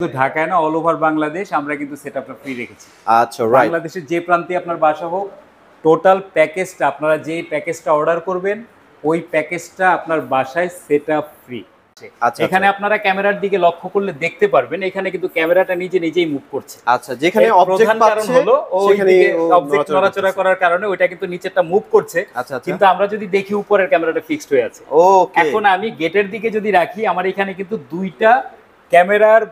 শুধু ঢাকায় না অল ওভার বাংলাদেশ আমরা কিন্তু সেটআপটা ফ্রি রেখেছি আচ্ছা বাংলাদেশের যে প্রান্তে আপনার বাসা হোক টোটাল প্যাকেজটা আপনারা যে প্যাকেজটা অর্ডার করবেন ওই প্যাকেজটা আপনার বাসায় সেটআপ আচ্ছা, ফ্রি আচ্ছা। এখানে আপনারা ক্যামেরার দিকে লক্ষ্য করলে দেখতে পারবেন এখানে কিন্তু ক্যামেরাটা নিজে নিজেই মুভ করছে আচ্ছা যেখানে প্রধান কারণ হলো অবজেক্ট নড়াচড়া করার কারণে ওইটা কিন্তু নিচেরটা মুভ করছে আচ্ছা, কিন্তু আমরা যদি দেখি উপরের ক্যামেরাটা ফিক্সড হয়ে আছে এখন আমি গেটের দিকে যদি রাখি আমার এখানে কিন্তু দুইটা ক্যামেরার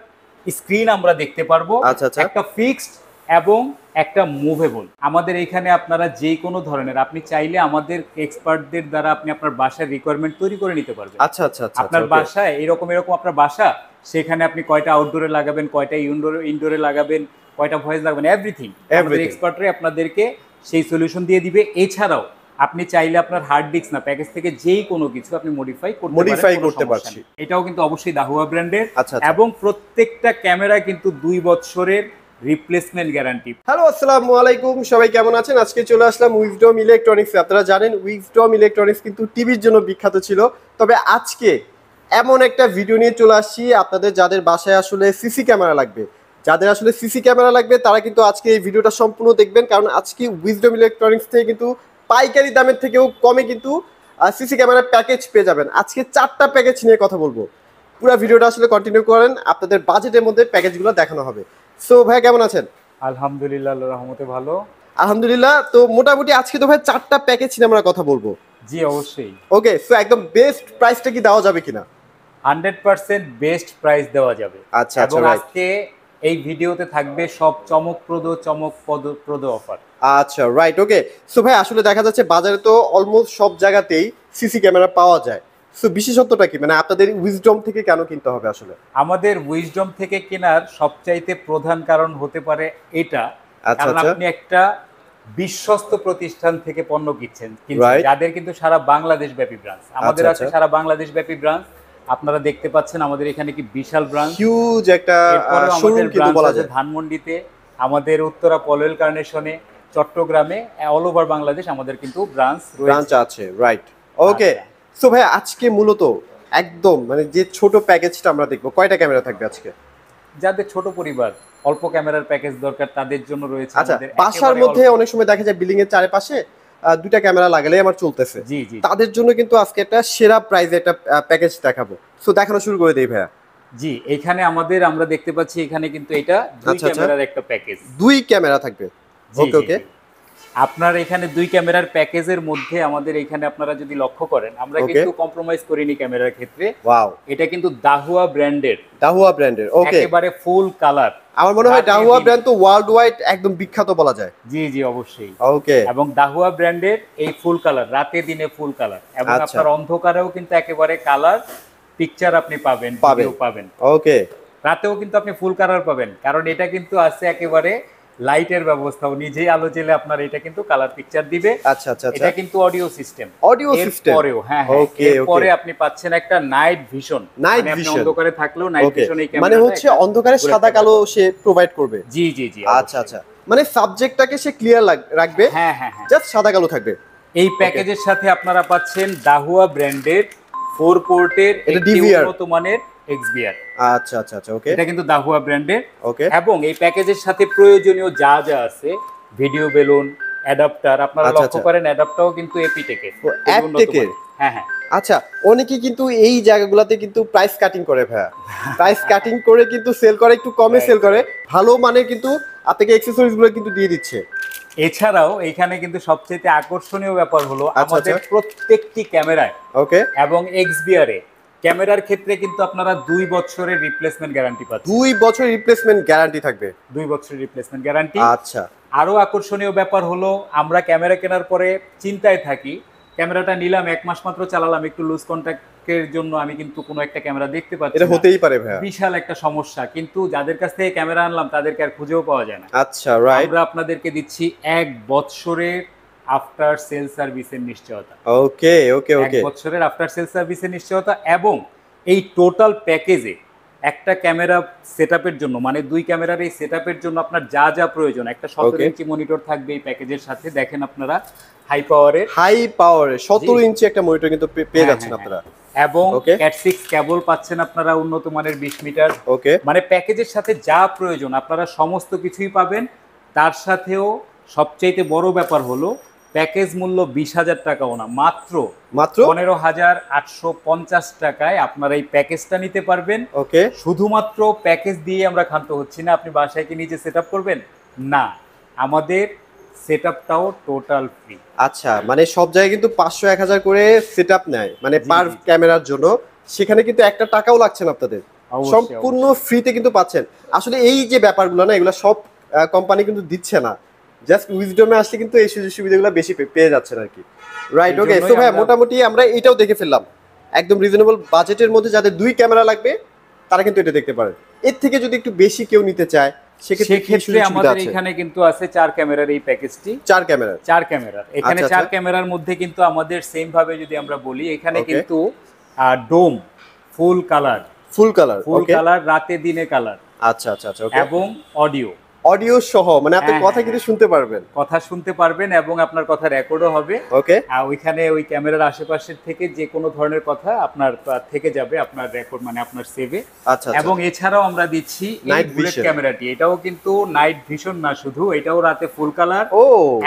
স্ক্রিন আমরা দেখতে পারবো আচ্ছা, আচ্ছা। একটা ফিক্সড এবং একটা মুভেবল আমাদের এখানে আপনারা যে কোনো ধরনের আপনি চাইলে আমাদের এক্সপার্টদের দ্বারা আপনি আপনার বাসার রিকোয়ারমেন্ট তৈরি করে নিতে পারবেন আচ্ছা আচ্ছা, আচ্ছা আপনার বাসায় এরকম এরকম আপনার বাসা সেখানে আপনি কয়টা আউটডোরে লাগাবেন কয়টা ইনডোরে ইনডোরে লাগাবেন কয়টা ভয়েস লাগাবেন এভরিথিং এক্সপার্টরে আপনাদেরকে সেই সলিউশন দিয়ে দিবে এছাড়াও আপনি চাইলে আপনার হার্ড ডিস্ক না প্যাকেজ থেকে যেই কোনো কিছু আপনি মডিফাই করতে মডিফাই করতে পারছি এটাও কিন্তু অবশ্যই দাহুয়া ব্র্যান্ডের আচ্ছা, আচ্ছা। এবং প্রত্যেকটা ক্যামেরা কিন্তু দুই বছরের রিপ্লেসমেন্ট গ্যারান্টি হ্যালো আসসালামু আলাইকুম সবাই কেমন আছেন আজকে চলে আসলাম উইভডম ইলেকট্রনিক্স আপনারা জানেন উইভডম ইলেকট্রনিক্স কিন্তু টিভির জন্য বিখ্যাত ছিল তবে আজকে এমন একটা ভিডিও নিয়ে চলে আসছি আপনাদের যাদের বাসায় আসলে সিসি ক্যামেরা লাগবে যাদের আসলে সিসি ক্যামেরা লাগবে তারা কিন্তু আজকে এই ভিডিওটা সম্পূর্ণ দেখবেন কারণ আজকে উইজডম ইলেকট্রনিক্স থেকে কিন্তু পাইকারি দামের থেকেও কমে কিন্তু সিসি ক্যামেরা প্যাকেজ পেয়ে যাবেন আজকে চারটা প্যাকেজ নিয়ে কথা বলবো পুরো ভিডিওটা আসলে কন্টিনিউ করেন আপনাদের বাজেটের মধ্যে প্যাকেজগুলো দেখানো হবে সো ভাই কেমন আছেন আলহামদুলিল্লাহ রহমতে ভালো আলহামদুলিল্লাহ তো মোটামুটি আজকে তো ভাই চারটা প্যাকেজ নিয়ে আমরা কথা বলবো জি অবশ্যই ওকে সো একদম বেস্ট প্রাইসটা কি দেওয়া যাবে কিনা হান্ড্রেড পার্সেন্ট বেস্ট প্রাইস দেওয়া যাবে আচ্ছা, আচ্ছা আজকে এই ভিডিওতে থাকবে সব চমকপ্রদ চমকপ্রদ অফার আচ্ছা রাইট ওকে সো ভাই আসলে দেখা যাচ্ছে বাজারে তো অলমোস্ট সব জায়গাতেই সিসি ক্যামেরা পাওয়া যায় সো বিশেষত্বটা কি মানে আপনাদের উইজডম থেকে কেন কিনতে হবে আসলে আমাদের উইজডম থেকে কেনার সবচাইতে প্রধান কারণ হতে পারে এটা আচ্ছা, আচ্ছা। আপনি একটা বিশ্বস্ত প্রতিষ্ঠান থেকে পণ্য কিনছেন যাদের কিন্তু সারা বাংলাদেশ ব্যাপী ব্রাঞ্চ আচ্ছা, আমাদের আছে আচ্ছা। সারা বাংলাদেশ ব্যাপী ব্রাঞ্চ আপনারা দেখতে পাচ্ছেন আমাদের এখানে কি বিশাল ব্রাঞ্চ হিউজ একটা শোরুম কিন্তু বলা যায় ধানমন্ডিতে আমাদের উত্তরা পলয়েল কার্নেশনে চট্টগ্রামে অল ওভার বাংলাদেশ আমাদের কিন্তু ব্রাঞ্চ ব্রাঞ্চ আছে রাইট ওকে সো ভাই আজকে মূলত একদম মানে যে ছোট প্যাকেজটা আমরা দেখবো কয়টা ক্যামেরা থাকবে আজকে যাদের ছোট পরিবার অল্প ক্যামেরার প্যাকেজ দরকার তাদের জন্য রয়েছে আচ্ছা, আমাদের বাসার মধ্যে অনেক সময় দেখা যায় বিল্ডিং এর চারপাশে দুইটা ক্যামেরা লাগালে আমার চলতেছে তাদের জন্য কিন্তু আজকে একটা সেরা প্রাইজে একটা প্যাকেজ দেখাবো সো দেখানো শুরু করে দেই ভাইয়া জি এখানে আমাদের আমরা দেখতে পাচ্ছি এখানে কিন্তু এটা দুই আচ্ছা, আচ্ছা। ক্যামেরার একটা প্যাকেজ দুই ক্যামেরা থাকবে ওকে ওকে আপনার এখানে দুই ক্যামেরার প্যাকেজের মধ্যে আমাদের এখানে আপনারা যদি লক্ষ্য করেন আমরা কিন্তু কম্প্রোমাইজ করিনি ক্যামেরার ক্ষেত্রে ওয়াও এটা কিন্তু দাহুয়া ব্র্যান্ডের দাহুয়া ব্র্যান্ডের ওকে একেবারে ফুল কালার আমার মনে হয় দাহুয়া ব্র্যান্ড তো ওয়ার্ল্ড ওয়াইড একদম বিখ্যাত বলা যায় জি জি অবশ্যই ওকে এবং দাহুয়া ব্র্যান্ডের এই ফুল কালার রাতে দিনে ফুল কালার এবং আচ্ছা। আপনার অন্ধকারেও কিন্তু একেবারে কালার পিকচার আপনি পাবেন পাবেন পাবেন ওকে রাতেও কিন্তু আপনি ফুল কালার পাবেন কারণ এটা কিন্তু আছে একেবারে লাইটের ব্যবস্থা নিজেই আলো জেলে আপনার এটা কিন্তু কালার পিকচার দিবে আচ্ছা, আচ্ছা আচ্ছা এটা কিন্তু অডিও সিস্টেম অডিও সিস্টেম পরেও হ্যাঁ ওকে হ্যাঁ, পরে আপনি পাচ্ছেন একটা নাইট ভিশন নাইট ভিশন অন্ধকারে থাকলেও নাইট ভিশন এই ক্যামেরা মানে হচ্ছে অন্ধকারে সাদা কালো সে প্রোভাইড করবে জি জি জি আচ্ছা আচ্ছা মানে সাবজেক্টটাকে সে ক্লিয়ার রাখবে হ্যাঁ হ্যাঁ জাস্ট হ্যাঁ। সাদা কালো থাকবে এই প্যাকেজের সাথে আপনারা পাচ্ছেন দাহুয়া ব্র্যান্ডেড ফোর পোর্টের এটা ডিভিআর মানের এক্সবিআর আচ্ছা আচ্ছা আচ্ছা ওকে এটা কিন্তু দাহুয়া ব্র্যান্ডের ওকে এবং এই প্যাকেজের সাথে প্রয়োজনীয় যা যা আছে ভিডিও বেলুন অ্যাডাপ্টার আপনারা আচ্ছা, লক্ষ্য আচ্ছা। করেন অ্যাডাপ্টারও কিন্তু এপিটেকের হ্যাঁ হ্যাঁ আচ্ছা অনেকে কিন্তু এই জায়গাগুলোতে কিন্তু প্রাইস কাটিং করে ভাইয়া প্রাইস কাটিং করে কিন্তু সেল করে একটু কমে সেল করে ভালো মানে কিন্তু আপনাকে এক্সেসরিজ গুলো কিন্তু দিয়ে দিচ্ছে এছাড়াও এখানে কিন্তু সবচেয়ে আকর্ষণীয় ব্যাপার হলো আচ্ছা, আমাদের আচ্ছা। প্রত্যেকটি ক্যামেরায় ওকে এবং এক্সবিআর এ ক্যামেরার ক্ষেত্রে কিন্তু আপনারা দুই বছরের রিপ্লেসমেন্ট গ্যারান্টি পাচ্ছেন দুই বছর রিপ্লেসমেন্ট গ্যারান্টি থাকবে দুই বছরের রিপ্লেসমেন্ট গ্যারান্টি আচ্ছা আরো আকর্ষণীয় ব্যাপার হলো আমরা ক্যামেরা কেনার পরে চিন্তায় থাকি ক্যামেরাটা নিলাম এক মাস মাত্র চালালাম একটু লুজ কন্ট্যাক্টের জন্য আমি কিন্তু কোনো একটা ক্যামেরা দেখতে পাচ্ছি এটা হতেই পারে ভাই বিশাল একটা সমস্যা কিন্তু যাদের কাছ থেকে ক্যামেরা আনলাম তাদেরকে আর খুঁজেও পাওয়া যায় না আচ্ছা রাইট আমরা আপনাদেরকে দিচ্ছি এক বছরের আফটার সেল সার্ভিসের নিশ্চয়তা ওকে ওকে ওকে এক বছরের আফটার সেল সার্ভিসের নিশ্চয়তা এবং এই টোটাল প্যাকেজে একটা ক্যামেরা সেটআপের জন্য মানে দুই ক্যামেরার এই সেটআপের জন্য আপনার যা যা প্রয়োজন একটা সতেরো ইঞ্চি মনিটর থাকবে এই প্যাকেজের সাথে দেখেন আপনারা হাই পাওয়ারের হাই পাওয়ারের সতেরো ইঞ্চি একটা মনিটর কিন্তু পেয়ে হ্যাঁ, যাচ্ছেন হ্যাঁ, আপনারা হ্যাঁ। এবং ক্যাট সিক্স কেবল পাচ্ছেন আপনারা উন্নত মানের বিশ মিটার ওকে মানে প্যাকেজের সাথে যা প্রয়োজন আপনারা সমস্ত কিছুই পাবেন তার সাথেও সবচাইতে বড় ব্যাপার হলো প্যাকেজ মূল্য বিশ হাজার টাকাও না মাত্র মাত্র পনেরো হাজার আটশো পঞ্চাশ টাকায় আপনার এই প্যাকেজটা নিতে পারবেন ওকে শুধুমাত্র প্যাকেজ দিয়ে আমরা ক্ষান্ত হচ্ছি না আপনি বাসায় কি নিজে সেট করবেন না আমাদের সেট আপটাও টোটাল ফ্রি আচ্ছা মানে সব জায়গায় কিন্তু পাঁচশো এক হাজার করে সেট আপ নেয় মানে পার ক্যামেরার জন্য সেখানে কিন্তু একটা টাকাও লাগছে না আপনাদের সম্পূর্ণ ফ্রিতে কিন্তু পাচ্ছেন আসলে এই যে ব্যাপারগুলো না এগুলো সব কোম্পানি কিন্তু দিচ্ছে না জাস্ট উইজডমে আসলে কিন্তু এই সুযোগ সুবিধাগুলো বেশি পেয়ে যাচ্ছেন আর কি রাইট ওকে সো ভাই মোটামুটি আমরা এটাও দেখে ফেললাম একদম রিজনেবল বাজেটের মধ্যে যাদের দুই ক্যামেরা লাগবে তারা কিন্তু এটা দেখতে পারেন এর থেকে যদি একটু বেশি কেউ নিতে চায় সেক্ষেত্রে আমাদের এখানে কিন্তু আছে চার ক্যামেরার এই প্যাকেজটি চার ক্যামেরা চার ক্যামেরা এখানে আচ্ছা, চার ক্যামেরার আচ্ছা। মধ্যে কিন্তু আমাদের সেম ভাবে যদি আমরা বলি এখানে কিন্তু dome full colour full colour full colour রাতে দিনে কালার আচ্ছা আচ্ছা আচ্ছা এবং অডিও অডিও সহ মানে আপনি হ্যাঁ, কথা হ্যাঁ, কিন্তু হ্যাঁ। শুনতে পারবেন কথা শুনতে পারবেন এবং আপনার কথা রেকর্ডও হবে ওকে আর ওইখানে ওই ক্যামেরার আশেপাশের থেকে যে কোনো ধরনের কথা আপনার থেকে যাবে আপনার রেকর্ড মানে আপনার সেভে আচ্ছা, আচ্ছা এবং এছাড়াও আমরা দিচ্ছি নাইট ভিশন ক্যামেরাটি এটাও কিন্তু নাইট ভিশন না শুধু এটাও রাতে ফুল কালার ও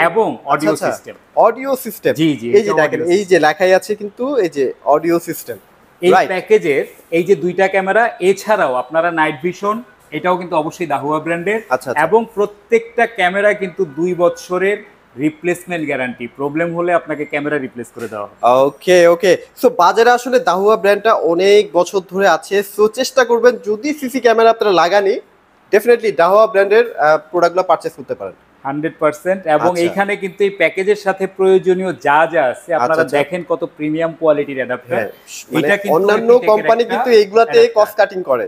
এবং অডিও সিস্টেম অডিও সিস্টেম জি জি এই যে দেখেন এই যে লেখাই আছে কিন্তু এই যে অডিও সিস্টেম এই প্যাকেজের এই যে দুইটা ক্যামেরা এছাড়াও আপনারা নাইট ভিশন এটাও কিন্তু অবশ্যই দাহুয়া ব্র্যান্ডের আচ্ছা, আচ্ছা। এবং প্রত্যেকটা ক্যামেরা কিন্তু দুই বছরের রিপ্লেসমেন্ট গ্যারান্টি প্রবলেম হলে আপনাকে ক্যামেরা রিপ্লেস করে দেওয়া হবে ওকে ওকে সো বাজারে আসলে দাহুয়া ব্র্যান্ডটা অনেক বছর ধরে আছে সো চেষ্টা করবেন যদি সিসি ক্যামেরা আপনারা লাগানি ডেফিনেটলি দাহুয়া ব্র্যান্ডের প্রোডাক্টগুলো পারচেস করতে পারেন হান্ড্রেড পার্সেন্ট এবং আচ্ছা। এইখানে কিন্তু এই প্যাকেজের সাথে প্রয়োজনীয় যা যা আছে আচ্ছা, আপনারা আচ্ছা। দেখেন কত প্রিমিয়াম কোয়ালিটির অ্যাডাপ্টার এটা মানে কিন্তু অন্যান্য কোম্পানি কিন্তু এইগুলাতে কস্ট কাটিং করে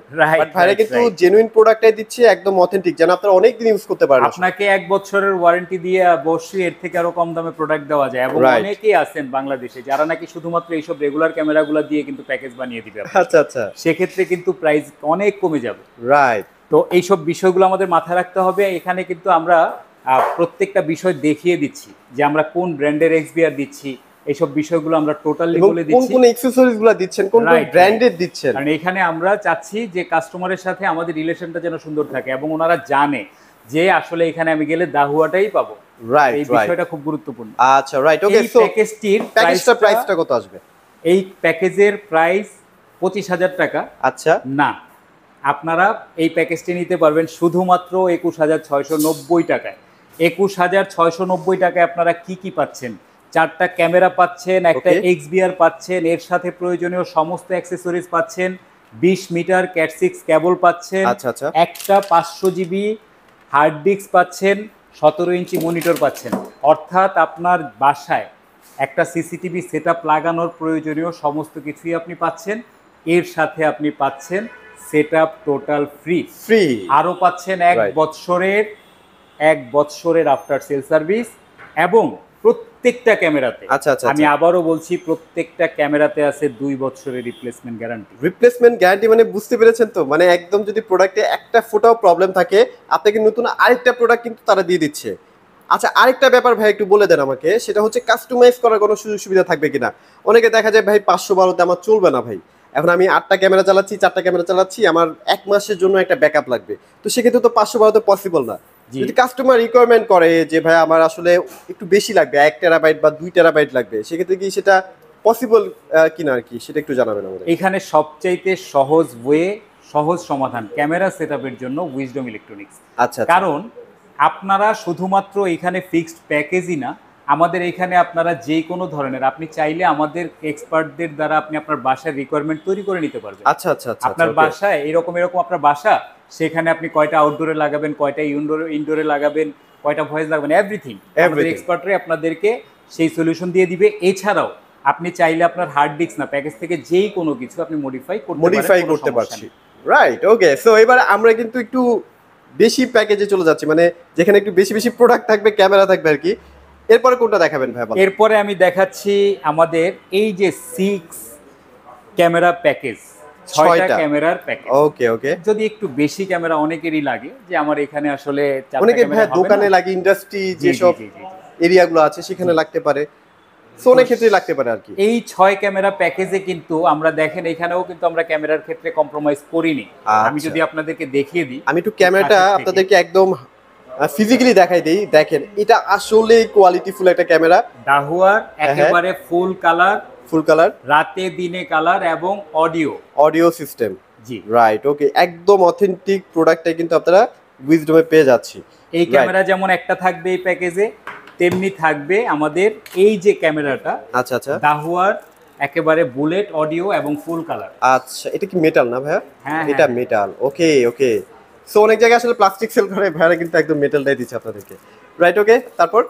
কিন্তু জেনুইন প্রোডাক্টটাই দিচ্ছে একদম অথেন্টিক যেন আপনারা অনেক দিন ইউজ করতে পারেন আপনাকে এক বছরের ওয়ারেন্টি দিয়ে অবশ্যই এর থেকে আরো কম দামে প্রোডাক্ট দেওয়া যায় এবং অনেকেই আছেন বাংলাদেশে যারা নাকি শুধুমাত্র এইসব রেগুলার ক্যামেরাগুলো দিয়ে কিন্তু প্যাকেজ বানিয়ে দিবে আচ্ছা আচ্ছা সেক্ষেত্রে কিন্তু প্রাইস অনেক কমে যাবে রাইট তো এইসব বিষয়গুলো আমাদের মাথায় রাখতে হবে এখানে কিন্তু আমরা প্রত্যেকটা বিষয় দেখিয়ে দিচ্ছি যে আমরা কোন ব্র্যান্ডের এক্সবিআর দিচ্ছি এইসব বিষয়গুলো আমরা টোটালি বলে দিচ্ছি কোন কোন অ্যাকসেসরিজগুলো দিচ্ছেন কোন কোন ব্র্যান্ডের দিচ্ছেন কারণ এখানে আমরা চাচ্ছি যে কাস্টমারের সাথে আমাদের রিলেশনটা যেন সুন্দর থাকে এবং ওনারা জানে যে আসলে এখানে আমি গেলে দাহুয়াটাই পাবো রাইট এই বিষয়টা খুব গুরুত্বপূর্ণ আচ্ছা রাইট ওকে সো প্যাকেজটির প্যাকেজটা প্রাইসটা কত আসবে এই প্যাকেজের প্রাইস পঁচিশ হাজার টাকা আচ্ছা না আপনারা এই প্যাকেজটি নিতে পারবেন শুধুমাত্র একুশ হাজার ছয়শো নব্বই টাকায় একুশ হাজার ছয়শো নব্বই টাকায় আপনারা কি কি পাচ্ছেন চারটা ক্যামেরা পাচ্ছেন একটা এক্সবিআর পাচ্ছেন এর সাথে প্রয়োজনীয় সমস্ত অ্যাক্সেসরিজ পাচ্ছেন বিশ মিটার ক্যাটসিক্স ক্যাবল পাচ্ছেন আচ্ছা, আচ্ছা। একটা পাঁচশো জিবি হার্ড ডিস্ক পাচ্ছেন সতেরো ইঞ্চি মনিটর পাচ্ছেন অর্থাৎ আপনার বাসায় একটা সিসিটিভি সেট লাগানোর প্রয়োজনীয় সমস্ত কিছুই আপনি পাচ্ছেন এর সাথে আপনি পাচ্ছেন সেট টোটাল ফ্রি ফ্রি আরও পাচ্ছেন এক বছরের এক বৎসরের আফটার সেল সার্ভিস এবং প্রত্যেকটা ক্যামেরাতে আচ্ছা আচ্ছা আমি আচ্ছা। আবারও বলছি প্রত্যেকটা ক্যামেরাতে আছে দুই বছরের রিপ্লেসমেন্ট গ্যারান্টি রিপ্লেসমেন্ট গ্যারান্টি মানে বুঝতে পেরেছেন তো মানে একদম যদি প্রোডাক্টে একটা ফোটাও প্রবলেম থাকে আপনাকে নতুন আরেকটা প্রোডাক্ট কিন্তু তারা দিয়ে দিচ্ছে আচ্ছা আরেকটা ব্যাপার ভাই একটু বলে দেন আমাকে সেটা হচ্ছে কাস্টমাইজ করার কোনো সুযোগ সুবিধা থাকবে কিনা অনেকে দেখা যায় ভাই পাঁচশো বারোতে আমার চলবে না ভাই এখন আমি আটটা ক্যামেরা চালাচ্ছি চারটা ক্যামেরা চালাচ্ছি আমার এক মাসের জন্য একটা ব্যাকআপ লাগবে তো সেক্ষেত্রে তো পাঁচশো বারোতে পসিবল না যদি কাস্টমার রিকোয়ারমেন্ট করে যে ভাই আমার আসলে একটু বেশি লাগবে এক টেরাবাইট বা দুই টেরাবাইট লাগবে সেক্ষেত্রে কি সেটা পসিবল কিনা আর কি সেটা একটু জানাবেন আমাদের এখানে সবচাইতে সহজ ওয়ে সহজ সমাধান ক্যামেরা সেটআপের জন্য উইজডম ইলেকট্রনিক্স আচ্ছা, আচ্ছা কারণ আপনারা শুধুমাত্র এখানে ফিক্সড প্যাকেজই না আমাদের এখানে আপনারা যে কোনো ধরনের আপনি চাইলে আমাদের এক্সপার্টদের দ্বারা আপনি আপনার বাসায় রিকোয়ারমেন্ট তৈরি করে নিতে পারবেন আচ্ছা আচ্ছা, আচ্ছা, আচ্ছা আপনার বাসায় এরকম এরকম আপনার বাসা সেখানে আপনি কয়টা আউটডোরে লাগাবেন কয়টা ইনডোরে ইনডোরে লাগাবেন কয়টা ভয়েস লাগাবেন এভরিথিং আমাদের এক্সপার্টরাই আপনাদেরকে সেই সলিউশন দিয়ে দিবে এছাড়াও আপনি চাইলে আপনার হার্ড ডিস্ক না প্যাকেজ থেকে যেই কোনো কিছু আপনি মডিফাই করতে মডিফাই করতে পারছি রাইট ওকে সো এবার আমরা কিন্তু একটু বেশি প্যাকেজে চলে যাচ্ছি মানে যেখানে একটু বেশি বেশি প্রোডাক্ট থাকবে ক্যামেরা থাকবে আর কি এরপরে কোনটা দেখাবেন ভাই এরপরে আমি দেখাচ্ছি আমাদের এই যে সিক্স ক্যামেরা প্যাকেজ ছয়টা ক্যামেরার প্যাকেজ ওকে ওকে যদি একটু বেশি ক্যামেরা অনেকেরই লাগে যে আমার এখানে আসলে অনেকে দোকানে লাগে ইন্ডাস্ট্রি এরিয়াগুলো আছে সেখানে লাগতে পারে ক্ষেত্রে লাগতে পারে আর কি এই ছয় ক্যামেরা প্যাকেজে কিন্তু আমরা দেখেন এখানেও কিন্তু আমরা ক্যামেরার ক্ষেত্রে কম্প্রোমাইজ করিনি আমি আচ্ছা। যদি আপনাদেরকে দেখিয়ে দিই আমি একটু ক্যামেরাটা আপনাদেরকে একদম ফিজিক্যালি দেখাই দেই দেখেন এটা আসলে কোয়ালিটিফুল একটা ক্যামেরা দাহুয়ার হ্যাঁ, হ্যাঁ। একেবারে ফুল কালার ফুল কালার রাতে দিনে কালার এবং অডিও অডিও সিস্টেম জি রাইট ওকে একদম অথেন্টিক প্রোডাক্টটা কিন্তু আপনারা উইজডমে পেয়ে যাচ্ছি এই ক্যামেরা যেমন একটা থাকবে এই প্যাকেজে তেমনি থাকবে আমাদের এই যে ক্যামেরাটা আচ্ছা আচ্ছা দাহুয়ার একেবারে বুলেট অডিও এবং ফুল কালার আচ্ছা এটা কি মেটাল না ভাইয়া হ্যাঁ, হ্যাঁ এটা মেটাল ওকে ওকে সো অনেক জায়গায় আসলে প্লাস্টিক সেল করে ভাইয়ারা কিন্তু একদম মেটালটাই দিচ্ছে আপনাদেরকে রাইট ওকে তারপর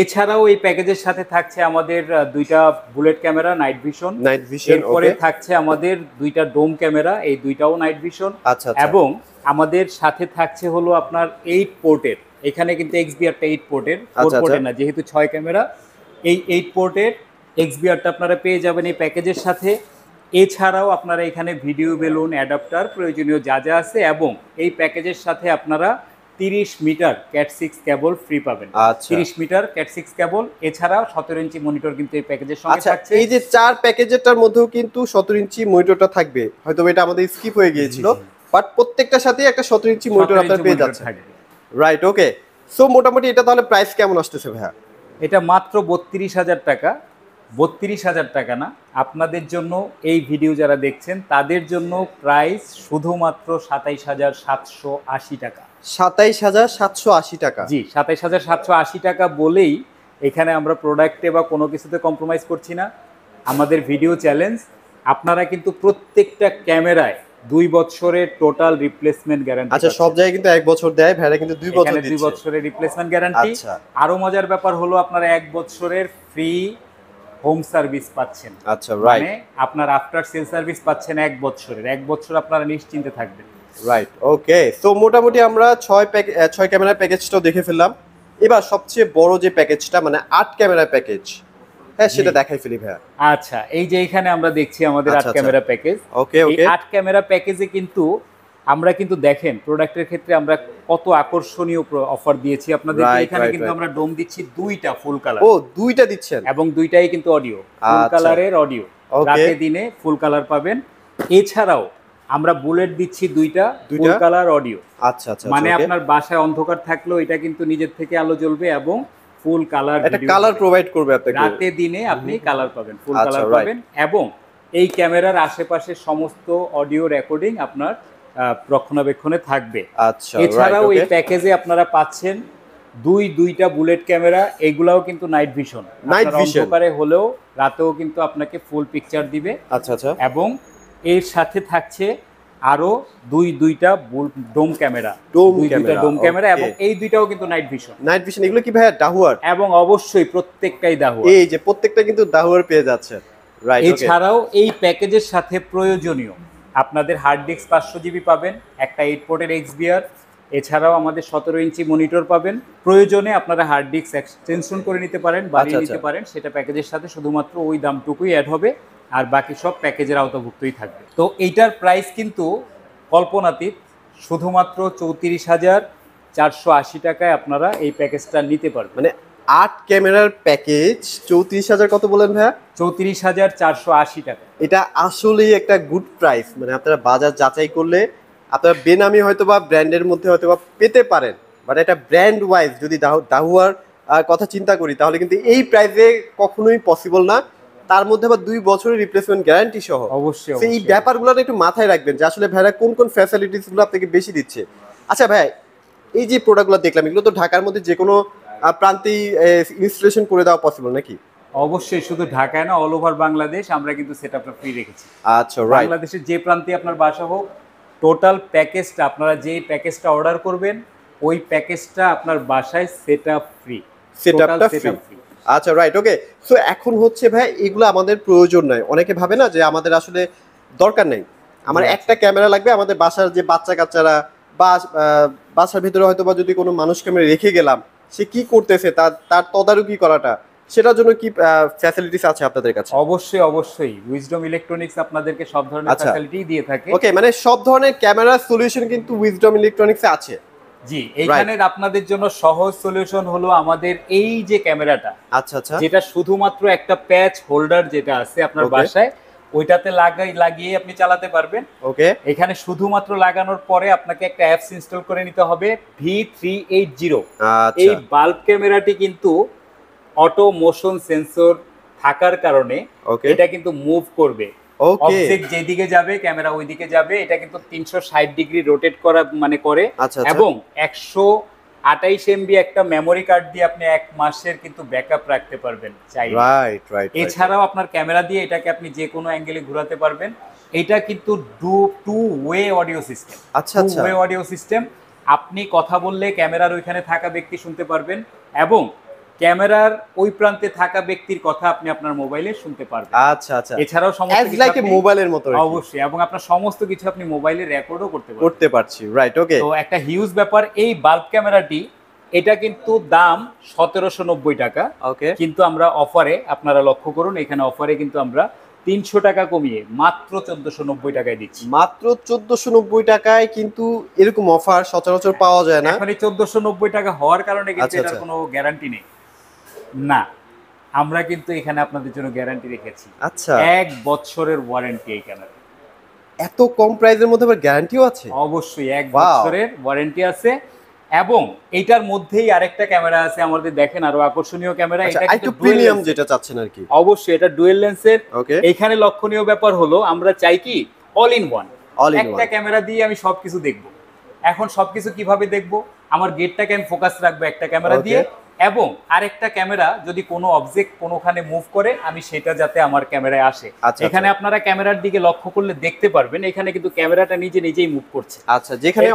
এছাড়াও এই প্যাকেজের সাথে থাকছে আমাদের দুইটা bullet camera night vision night vision এরপরে থাকছে আমাদের দুইটা ডোম ক্যামেরা এই দুইটাও নাইট ভিশন আচ্ছা, আচ্ছা। এবং আমাদের সাথে থাকছে হলো আপনার এইট পোর্টের এখানে কিন্তু এক্সবিআরটা এইট পোর্টের ফোর পোর্টের না যেহেতু ছয় ক্যামেরা এই এইট পোর্টের এক্সবিআরটা আপনারা পেয়ে যাবেন এই প্যাকেজের সাথে এছাড়াও আপনারা এখানে ভিডিও বেলুন অ্যাডাপ্টার প্রয়োজনীয় যা যা আছে এবং এই প্যাকেজের সাথে আপনারা 30 মিটার ক্যাট 6 কেবল ফ্রি পাবেন 30 আচ্ছা। মিটার ক্যাট 6 কেবল এছাড়া 17 ইঞ্চি মনিটর কিন্তু এই প্যাকেজের সঙ্গে আচ্ছা, থাকছে এই যে চার প্যাকেজেরটার মধ্যেও কিন্তু 17 ইঞ্চি মনিটরটা থাকবে হয়তো এটা আমাদের স্কিপ হয়ে গিয়েছিল বাট প্রত্যেকটার সাথে একটা 17 ইঞ্চি মনিটর আপনারা পেয়ে যাচ্ছেন রাইট ওকে সো মোটামুটি এটা তাহলে প্রাইস কেমন আসতেছে ভাইয়া এটা মাত্র 32000 টাকা বত্রিশ হাজার টাকা না আপনাদের জন্য এই ভিডিও যারা দেখছেন তাদের জন্য প্রাইস শুধুমাত্র সাতাইশ হাজার সাতশো আশি টাকা সাতাইশ হাজার সাতশো আশি টাকা জি সাতাইশ হাজার সাতশো আশি টাকা বলেই এখানে আমরা প্রোডাক্টে বা কোনো কিছুতে কম্প্রোমাইজ করছি না আমাদের ভিডিও চ্যালেঞ্জ আপনারা কিন্তু প্রত্যেকটা ক্যামেরায় দুই বছরের টোটাল রিপ্লেসমেন্ট গ্যারান্টি আচ্ছা সব জায়গায় কিন্তু এক বছর দেয় ভেড়া কিন্তু দুই বছর দুই বছরের রিপ্লেসমেন্ট আচ্ছা। গ্যারান্টি আরো মজার ব্যাপার হলো আপনারা এক বছরের ফ্রি হোম সার্ভিস পাচ্ছেন আচ্ছা রাইট মানে আপনার আফটার সেল সার্ভিস পাচ্ছেন এক বছরের এক বছর আপনারা নিশ্চিন্তে থাকবেন রাইট ওকে তো মোটামুটি আমরা ছয় প্যাক ছয় ক্যামেরার প্যাকেজটাও দেখে ফেললাম এবার সবচেয়ে বড় যে প্যাকেজটা মানে আট ক্যামেরা প্যাকেজ হ্যাঁ সেটা দেখাই ফেলি ভাইয়া আচ্ছা এই যে এখানে আমরা দেখছি আমাদের আচ্ছা, আট ক্যামেরা প্যাকেজ ওকে ওকে আট ক্যামেরা প্যাকেজে কিন্তু আমরা কিন্তু দেখেন প্রোডাক্টের ক্ষেত্রে আমরা কত আকর্ষণীয় অফার দিয়েছি আপনাদের এখানে কিন্তু আমরা ডোম দিচ্ছি দুইটা ফুল কালার ও দুইটা দিচ্ছেন এবং দুইটাই কিন্তু অডিও ফুল কালারের অডিও রাতে দিনে ফুল কালার পাবেন এছাড়াও আমরা বুলেট দিচ্ছি দুইটা দুইটা কালার অডিও আচ্ছা আচ্ছা, আচ্ছা মানে আপনার বাসায় অন্ধকার থাকলেও এটা কিন্তু নিজের থেকে আলো জ্বলবে এবং ফুল কালার এটা কালার প্রোভাইড করবে আপনাকে রাতে দিনে আপনি কালার পাবেন ফুল কালার আচ্ছা, পাবেন এবং এই ক্যামেরার আশেপাশে সমস্ত অডিও রেকর্ডিং আপনার রক্ষণাবেক্ষণে থাকবে আচ্ছা এছাড়াও এই প্যাকেজে আপনারা পাচ্ছেন দুই দুইটা বুলেট ক্যামেরা এগুলাও কিন্তু নাইট ভিশন নাইট ভিশন অন্ধকারে হলেও রাতেও কিন্তু আপনাকে ফুল পিকচার দিবে আচ্ছা আচ্ছা এবং এর সাথে থাকছে আরো দুই দুইটা ডোম ক্যামেরা ডোম ক্যামেরা এবং এই দুইটাও কিন্তু নাইট ভিশন নাইট ভিশন এগুলো কি ভাইয়া দাহুয়ার এবং অবশ্যই প্রত্যেকটাই দাহুয়ার এই যে প্রত্যেকটা কিন্তু দাহুয়ার পেয়ে যাচ্ছে রাইট এছাড়াও এই প্যাকেজের সাথে প্রয়োজনীয় আপনাদের হার্ড ডিস্ক পাঁচশো জিবি পাবেন একটা এইট পোর্টের এক্সবিআর এছাড়াও আমাদের সতেরো ইঞ্চি মনিটর পাবেন প্রয়োজনে আপনারা হার্ড ডিস্ক এক্সটেনশন করে নিতে পারেন আচ্ছা, বাড়িয়ে আচ্ছা। নিতে পারেন সেটা প্যাকেজের সাথে শুধুমাত্র ওই দামটুকুই অ্যাড হবে আর বাকি সব প্যাকেজের আওতাভুক্তই থাকবে তো এইটার প্রাইস কিন্তু কল্পনাতীত শুধুমাত্র চৌত্রিশ হাজার চারশো আশি টাকায় আপনারা এই প্যাকেজটা নিতে পারবেন মানে আট ক্যামেরার প্যাকেজ চৌত্রিশ হাজার কত বলেন ভাইয়া চৌত্রিশ হাজার চারশো আশি টাকা এটা আসলেই একটা গুড প্রাইস মানে আপনারা বাজার যাচাই করলে আপনারা বেনামি হয়তো বা ব্র্যান্ডের মধ্যে হয়তো বা পেতে পারেন বাট এটা ব্র্যান্ড ওয়াইজ যদি দাহুয়ার কথা চিন্তা করি তাহলে কিন্তু এই প্রাইসে কখনোই পসিবল না তার মধ্যে আবার দুই বছরের রিপ্লেসমেন্ট গ্যারান্টি সহ অবশ্যই এই ব্যাপারগুলো একটু মাথায় রাখবেন যে আসলে ভাইরা কোন কোন ফ্যাসিলিটিস গুলো আপনাকে বেশি দিচ্ছে আচ্ছা ভাই এই যে প্রোডাক্ট গুলো দেখলাম এগুলো তো ঢাকার মধ্যে যে কোনো প্রান্তেই ইনস্টলেশন করে দেওয়া পসিবল নাকি অবশ্যই শুধু ঢাকায় না অল ওভার বাংলাদেশ আমরা কিন্তু সেটআপটা ফ্রি রেখেছি আচ্ছা বাংলাদেশের যে প্রান্তে আপনার বাসা হোক টোটাল প্যাকেজটা আপনারা যে প্যাকেজটা অর্ডার করবেন ওই প্যাকেজটা আপনার বাসায় সেটআপ ফ্রি সেটআপটা ফ্রি আচ্ছা রাইট ওকে সো এখন হচ্ছে ভাই এগুলো আমাদের প্রয়োজন নাই অনেকে ভাবে না যে আমাদের আসলে দরকার নেই আমার একটা ক্যামেরা লাগবে আমাদের বাসার যে বাচ্চা কাচ্চারা বা বাসার ভিতরে হয়তো বা যদি কোনো মানুষকে আমি রেখে গেলাম সে কি করতেছে তার তার তদারকি করাটা সেটার জন্য কি ফ্যাসিলিটিস আছে আপনাদের কাছে অবশ্যই অবশ্যই উইজডম ইলেকট্রনিক্স আপনাদেরকে সব ধরনের ফ্যাসিলিটি আচ্ছা। দিয়ে থাকে ওকে মানে সব ধরনের ক্যামেরা সলিউশন কিন্তু উইজডম ইলেকট্রনিক্সে আছে জি এখানের আপনাদের জন্য সহজ সলিউশন হলো আমাদের এই যে ক্যামেরাটা আচ্ছা আচ্ছা যেটা শুধুমাত্র একটা প্যাচ হোল্ডার যেটা আছে আপনার বাসায় ওইটাতে লাগাই লাগিয়ে আপনি চালাতে পারবেন ওকে এখানে শুধুমাত্র লাগানোর পরে আপনাকে একটা অ্যাপস ইনস্টল করে নিতে হবে ভি থ্রি এইট জিরো এই বাল্ব ক্যামেরাটি কিন্তু অটো মোশন সেন্সর থাকার কারণে এটা কিন্তু মুভ করবে অবজেক্ট যেদিকে যাবে ক্যামেরা যাবে এটা কিন্তু ডিগ্রি রোটেট করা মানে করে আচ্ছা, আচ্ছা। এবং এমবি একটা মেমোরি কার্ড দিয়ে আপনি এক মাসের কিন্তু ব্যাকআপ রাখতে পারবেন চাই এছাড়াও আপনার ক্যামেরা দিয়ে এটাকে আপনি যে কোনো অ্যাঙ্গেলে ঘোরাতে পারবেন এটা কিন্তু ডু টু ওয়ে অডিও সিস্টেম আচ্ছা ওয়ে অডিও সিস্টেম আপনি কথা বললে ক্যামেরার ওইখানে থাকা ব্যক্তি শুনতে পারবেন এবং ক্যামেরার ওই প্রান্তে থাকা ব্যক্তির কথা আপনি আপনার মোবাইলে শুনতে পারবেন আচ্ছা আচ্ছা এছাড়াও সমস্ত লাইক মোবাইলের মতো অবশ্যই এবং আপনার সমস্ত কিছু আপনি মোবাইলে রেকর্ডও করতে পারবেন করতে পারছি রাইট ওকে তো একটা হিউজ ব্যাপার এই বাল্ব ক্যামেরাটি এটা কিন্তু দাম সতেরোশো নব্বই টাকা ওকে কিন্তু আমরা অফারে আপনারা লক্ষ্য করুন এখানে অফারে কিন্তু আমরা তিনশো টাকা কমিয়ে মাত্র চোদ্দশো নব্বই টাকায় দিচ্ছি মাত্র চোদ্দশো নব্বই টাকায় কিন্তু এরকম অফার সচরাচর পাওয়া যায় না মানে চোদ্দশো নব্বই টাকা হওয়ার কারণে কিন্তু আচ্ছা, এটার আচ্ছা। কোনো গ্যারান্টি নেই না আমরা কিন্তু এখানে আপনাদের জন্য গ্যারান্টি রেখেছি আচ্ছা এক বছরের ওয়ারেন্টি এই ক্যামেরা এত কম প্রাইসের মধ্যে আবার গ্যারান্টিও আছে অবশ্যই এক বছরের ওয়ারেন্টি আছে এবং এটার মধ্যেই আরেকটা ক্যামেরা আছে আমাদের দেখেন আরো আকর্ষণীয় ক্যামেরা আচ্ছা, এটা একটু প্রিমিয়াম যেটা চাচ্ছেন আর কি অবশ্যই এটা ডুয়েল লেন্সের এখানে লক্ষণীয় ব্যাপার হলো আমরা চাই কি অল ইন ওয়ান একটা ক্যামেরা দিয়ে আমি সবকিছু দেখব এখন সবকিছু কিভাবে দেখব আমার গেটটাকে আমি ফোকাস রাখবো একটা ক্যামেরা দিয়ে এবং আরেকটা ক্যামেরা যদি কোনো অবজেক্ট কোনোখানে মুভ করে আমি সেটা যাতে আমার ক্যামেরায় আসে আচ্ছা, আচ্ছা। এখানে আপনারা ক্যামেরার দিকে লক্ষ্য করলে দেখতে পারবেন এখানে কিন্তু ক্যামেরাটা নিজে নিজেই মুভ করছে আচ্ছা যেখানে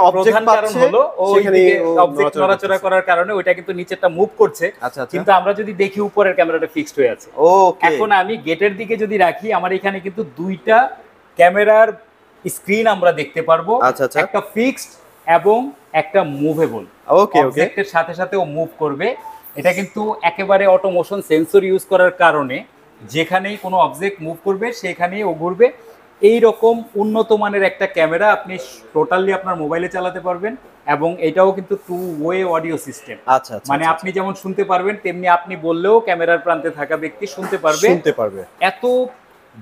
কারণ হলো অবজেক্ট নড়াচড়া করার কারণে ওইটা কিন্তু নিচেরটা মুভ করছে আচ্ছা, কিন্তু আমরা যদি দেখি উপরের ক্যামেরাটা ফিক্সড হয়ে আছে এখন আমি গেটের দিকে যদি রাখি আমার এখানে কিন্তু দুইটা ক্যামেরার স্ক্রিন আমরা দেখতে পারবো একটা ফিক্সড এবং একটা মুভেবল ওকে ওকে সাথে সাথে ও মুভ করবে এটা কিন্তু একেবারে অটোমোশন সেন্সর ইউজ করার কারণে যেখানেই কোনো অবজেক্ট মুভ করবে সেখানেই ও ঘুরবে এই রকম উন্নত মানের একটা ক্যামেরা আপনি টোটালি আপনার মোবাইলে চালাতে পারবেন এবং এটাও কিন্তু টু ওয়ে অডিও সিস্টেম আচ্ছা মানে আচ্ছা। আপনি যেমন শুনতে পারবেন তেমনি আপনি বললেও ক্যামেরার প্রান্তে থাকা ব্যক্তি শুনতে পারবে শুনতে পারবে এত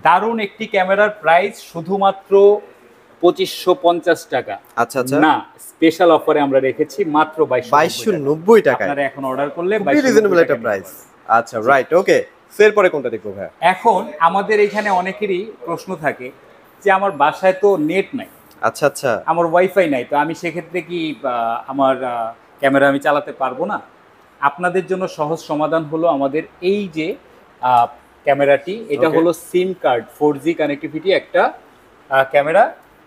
দারুণ একটি ক্যামেরার প্রাইস শুধুমাত্র পঁচিশশো পঞ্চাশ টাকা আচ্ছা আচ্ছা না স্পেশাল অফারে আমরা রেখেছি মাত্র বাইশশো নব্বই টাকা আপনারা এখন অর্ডার করলে রিজনেবল একটা প্রাইস আচ্ছা রাইট ওকে পরে কোনটা দেখবো ভাই এখন আমাদের এখানে অনেকেরই প্রশ্ন থাকে যে আমার বাসায় তো নেট নাই আচ্ছা আচ্ছা আমার ওয়াইফাই নাই তো আমি সেক্ষেত্রে কি আমার ক্যামেরা আমি চালাতে পারবো না আপনাদের জন্য সহজ সমাধান হলো আমাদের এই যে ক্যামেরাটি এটা হলো SIM card four G connectivity একটা ক্যামেরা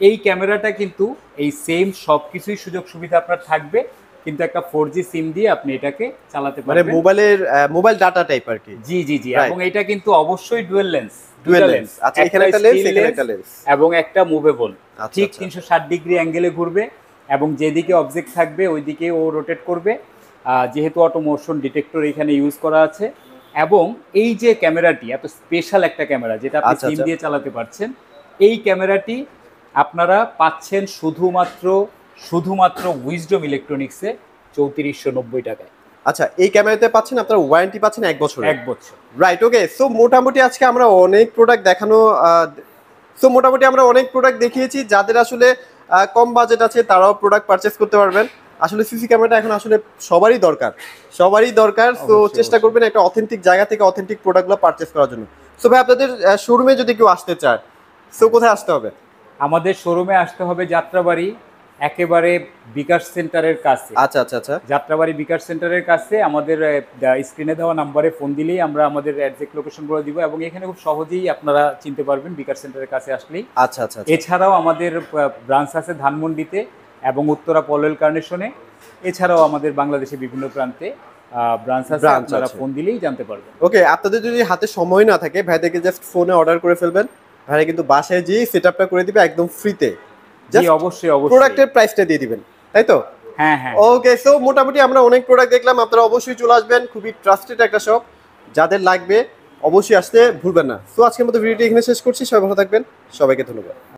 এই ক্যামেরাটা কিন্তু এই সেম সব কিছুই সুযোগ সুবিধা আপনার থাকবে কিন্তু একটা ফোর জি সিম দিয়ে আপনি এটাকে চালাতে মানে পারবেন মোবাইলের মোবাইল ডাটা টাইপ আর কি জি জি জি এবং এটা কিন্তু অবশ্যই ডুয়েল লেন্স ডুয়েল একটা লেন্স এখানে একটা লেন্স এবং একটা মুভেবল আচ্ছা, ঠিক 360 ডিগ্রি অ্যাঙ্গেলে ঘুরবে এবং যেদিকে অবজেক্ট থাকবে ওইদিকে ও রোটেট করবে যেহেতু অটো মোশন ডিটেক্টর এখানে ইউজ করা আছে এবং এই যে ক্যামেরাটি এত স্পেশাল একটা ক্যামেরা যেটা আপনি সিম আচ্ছা, আচ্ছা। দিয়ে চালাতে পারছেন এই ক্যামেরাটি আপনারা পাচ্ছেন শুধুমাত্র শুধুমাত্র উইজডম ইলেকট্রনিক্সে চৌত্রিশশো নব্বই টাকায় আচ্ছা এই ক্যামেরাতে পাচ্ছেন আপনারা ওয়ারেন্টি পাচ্ছেন এক বছর এক বছর রাইট ওকে সো মোটামুটি আজকে আমরা অনেক প্রোডাক্ট দেখানো সো মোটামুটি আমরা অনেক প্রোডাক্ট দেখিয়েছি যাদের আসলে কম বাজেট আছে তারাও প্রোডাক্ট পারচেস করতে পারবেন আসলে সিসি ক্যামেরাটা এখন আসলে সবারই দরকার সবারই দরকার সো চেষ্টা করবেন একটা অথেন্টিক জায়গা থেকে অথেন্টিক প্রোডাক্টগুলো পারচেস করার জন্য সো ভাই আপনাদের শোরুমে যদি কেউ আসতে চায় সো কোথায় আসতে হবে আমাদের শোরুমে আসতে হবে যাত্রাবাড়ি একেবারে বিকাশ সেন্টারের কাছে আচ্ছা আচ্ছা আচ্ছা যাত্রাবাড়ি বিকাশ সেন্টারের কাছে আমাদের স্ক্রিনে দেওয়া নাম্বারে ফোন দিলেই আমরা আমাদের অ্যাডজেক্ট লোকেশনগুলো দিব এবং এখানে খুব সহজেই আপনারা চিনতে পারবেন বিকাশ সেন্টারের কাছে আসলেই আচ্ছা আচ্ছা, আচ্ছা। এছাড়াও আমাদের ব্রাঞ্চ আছে ধানমন্ডিতে এবং উত্তরা পলোয়েল কার্নেশনে এছাড়াও আমাদের বাংলাদেশের বিভিন্ন প্রান্তে ব্রাঞ্চ ফোন দিলেই জানতে পারবেন ওকে আপনাদের যদি হাতে সময় না থাকে দেখে জাস্ট ফোনে অর্ডার করে ফেলবেন ভাই কিন্তু বাসায় যে সেটআপটা করে দিবে একদম ফ্রিতে অবশ্যই অবশ্যই প্রোডাক্টের প্রাইসটা দিয়ে দিবেন তাই তো হ্যাঁ হ্যাঁ ওকে সো মোটামুটি আমরা অনেক প্রোডাক্ট দেখলাম আপনারা অবশ্যই চলে আসবেন খুবই ট্রাস্টেড একটা শপ যাদের লাগবে অবশ্যই আসতে ভুলবেন না সো আজকের মতো ভিডিওটি এখানে শেষ করছি সবাই ভালো থাকবেন সবাইকে ধন্যবাদ